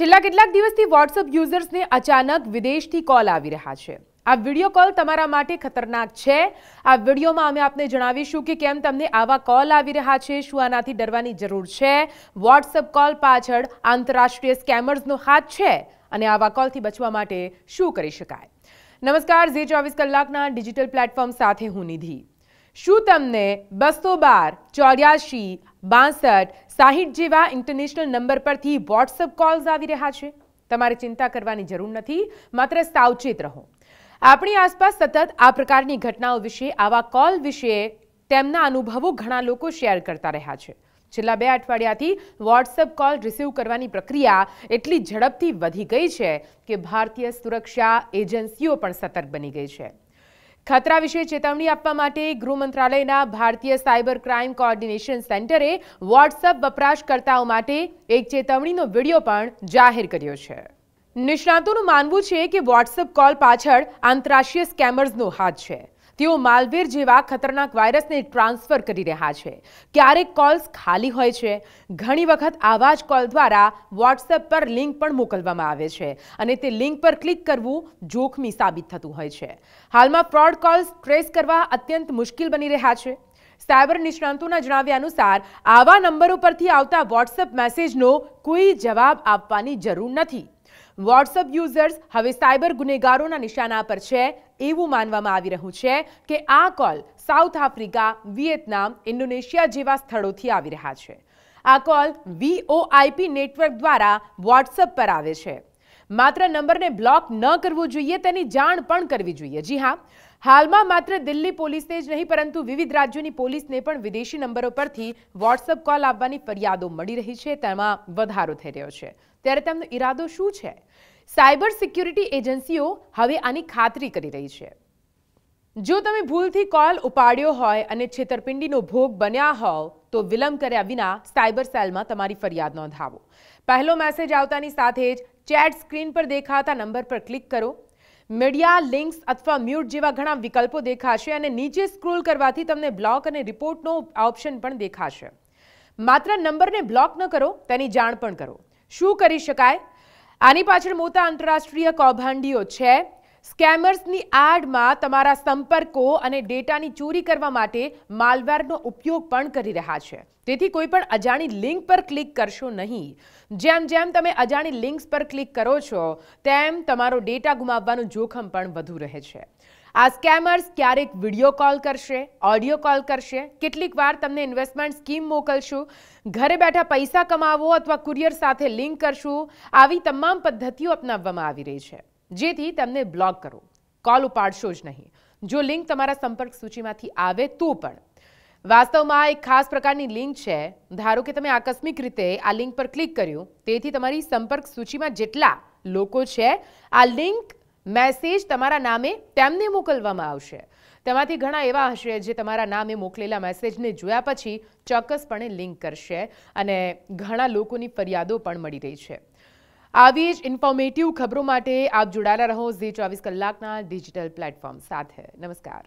છેલ્લા કેટલાક દિવસથી વોટ્સઅપ યુઝર્સને અચાનક વિદેશથી કોલ આવી રહ્યા છે આ વિડીયો કોલ તમારા માટે ખતરનાક છે આ વિડીયોમાં અમે આપને જણાવીશું કે કેમ તમને આવા કોલ આવી રહ્યા છે શું આનાથી ડરવાની જરૂર છે વોટ્સઅપ કોલ પાછળ આંતરરાષ્ટ્રીય સ્કેમર્સનો હાથ છે અને આવા કોલથી બચવા માટે શું કરી શકાય નમસ્કાર જે ચોવીસ કલાકના ડિજિટલ પ્લેટફોર્મ સાથે હું નિધિ શું તમને બસો બાર ચોર્યાસી બાસઠ સાહીઠ જેવા ઇન્ટરનેશનલ નંબર પરથી વોટ્સઅપ કોલ્સ આવી રહ્યા છે તમારે ચિંતા કરવાની જરૂર નથી માત્ર સાવચેત રહો આપણી આસપાસ સતત આ પ્રકારની ઘટનાઓ વિશે આવા કોલ વિશે તેમના અનુભવો ઘણા લોકો શેર કરતા રહ્યા છે છેલ્લા બે અઠવાડિયાથી વોટ્સઅપ કોલ રિસીવ કરવાની પ્રક્રિયા એટલી ઝડપથી વધી ગઈ છે કે ભારતીય સુરક્ષા એજન્સીઓ પણ સતર્ક બની ગઈ છે ખતરા વિશે ચેતવણી આપવા માટે ગૃહ મંત્રાલયના ભારતીય સાયબર ક્રાઇમ કોઓર્ડિનેશન સેન્ટરે વોટ્સઅપ વપરાશકર્તાઓ માટે એક ચેતવણીનો વિડીયો પણ જાહેર કર્યો છે નિષ્ણાતોનું માનવું છે કે વોટ્સઅપ કોલ પાછળ આંતરરાષ્ટ્રીય સ્કેમર્સનો હાથ છે તેઓ માલવીર જેવા ખતરનાક વાયરસને ટ્રાન્સફર કરી રહ્યા છે ક્યારેક કોલ્સ ખાલી હોય છે ઘણી વખત આવા જ કોલ દ્વારા વોટ્સએપ પર લિંક પણ મોકલવામાં આવે છે અને તે લિંક પર ક્લિક કરવું જોખમી સાબિત થતું હોય છે હાલમાં ફ્રોડ કોલ્સ ટ્રેસ કરવા અત્યંત મુશ્કેલ બની રહ્યા છે સાયબર નિષ્ણાંતોના જણાવ્યા અનુસાર આવા નંબર ઉપરથી આવતા વોટ્સએપ મેસેજનો કોઈ જવાબ આપવાની જરૂર નથી વોટ્સઅપ યુઝર્સ હવે સાયબર ગુનેગારોના નિશાના પર છે એવું માનવામાં આવી રહ્યું છે કે આ call South Africa Vietnam Indonesia જેવા સ્થળોથી આવી રહ્યા છે આ કોલ વીઓઆઈપી નેટવર્ક દ્વારા વોટ્સઅપ પર આવે છે માત્ર નંબરને બ્લોક ન કરવો જોઈએ તેની જાણ પણ કરવી જોઈએ જી હા હાલમાં માત્ર દિલ્હી પોલીસને જ નહીં પરંતુ વિવિધ રાજ્યોની પોલીસને પણ વિદેશી નંબરો પરથી વોટ્સઅપ કોલ આવવાની ફરિયાદો મળી રહી છે તેમાં વધારો થઈ રહ્યો છે ત્યારે તેમનો ઈરાદો શું છે સાયબર સિક્યુરિટી એજન્સીઓ હવે આની ખાતરી કરી રહી છે જો તમે ભૂલથી કોલ ઉપાડ્યો હોય અને છેતરપિંડીનો ભોગ બન્યા હોવ તો વિલંબ કર્યા વિના સાયબર સેલમાં તમારી ફરિયાદ નોંધાવો પહેલો મેસેજ આવતાની સાથે જ ચેટ સ્ક્રીન પર દેખાતા નંબર પર ક્લિક કરો મીડિયા લિંક્સ અથવા મ્યુટ જેવા ઘણા વિકલ્પો દેખાશે અને નીચે સ્ક્રોલ કરવાથી તમને બ્લોક અને રિપોર્ટનો ઓપ્શન પણ દેખાશે માત્ર નંબરને બ્લોક ન કરો તેની જાણ પણ કરો શું કરી શકાય આની પાછળ મોટા આંતરરાષ્ટ્રીય કૌભાંડીઓ છે સ્કેમર્સની આડમાં તમારા સંપર્કો અને ડેટાની ચોરી કરવા માટે માલવેરનો ઉપયોગ પણ કરી રહ્યા છે તેથી કોઈ પણ અજાણી લિંક પર ક્લિક કરશો નહીં જેમ જેમ તમે અજાણી લિંક્સ પર ક્લિક કરો છો તેમ તમારો ડેટા ગુમાવવાનું જોખમ પણ વધુ રહે છે આ સ્કેમર્સ ક્યારેક વિડીયો કોલ કરશે ઓડિયો કોલ કરશે કેટલીક વાર તમને ઇન્વેસ્ટમેન્ટ સ્કીમ મોકલશું ઘરે બેઠા પૈસા કમાવો અથવા કુરિયર સાથે લિંક કરશું આવી તમામ પદ્ધતિઓ અપનાવવામાં આવી રહી છે જેથી તેમને બ્લોક કરો કોલ ઉપાડશો જ નહીં જો લિંક તમારા સંપર્ક સૂચિમાંથી આવે તો પણ વાસ્તવમાં એક ખાસ પ્રકારની લિંક છે ધારો કે તમે આકસ્મિક રીતે આ લિંક પર ક્લિક કર્યું તેથી તમારી સંપર્ક સૂચિમાં જેટલા લોકો છે આ લિંક મેસેજ તમારા નામે તેમને મોકલવામાં આવશે તેમાંથી ઘણા એવા હશે જે તમારા નામે મોકલેલા મેસેજને જોયા પછી ચોક્કસપણે લિંક કરશે અને ઘણા લોકોની ફરિયાદો પણ મળી રહી છે આવી જ ઇન્ફોર્મેટિવ ખબરો માટે આપ જોડાયેલા રહો ઝી ચોવીસ કલાકના ડિજિટલ પ્લેટફોર્મ સાથે નમસ્કાર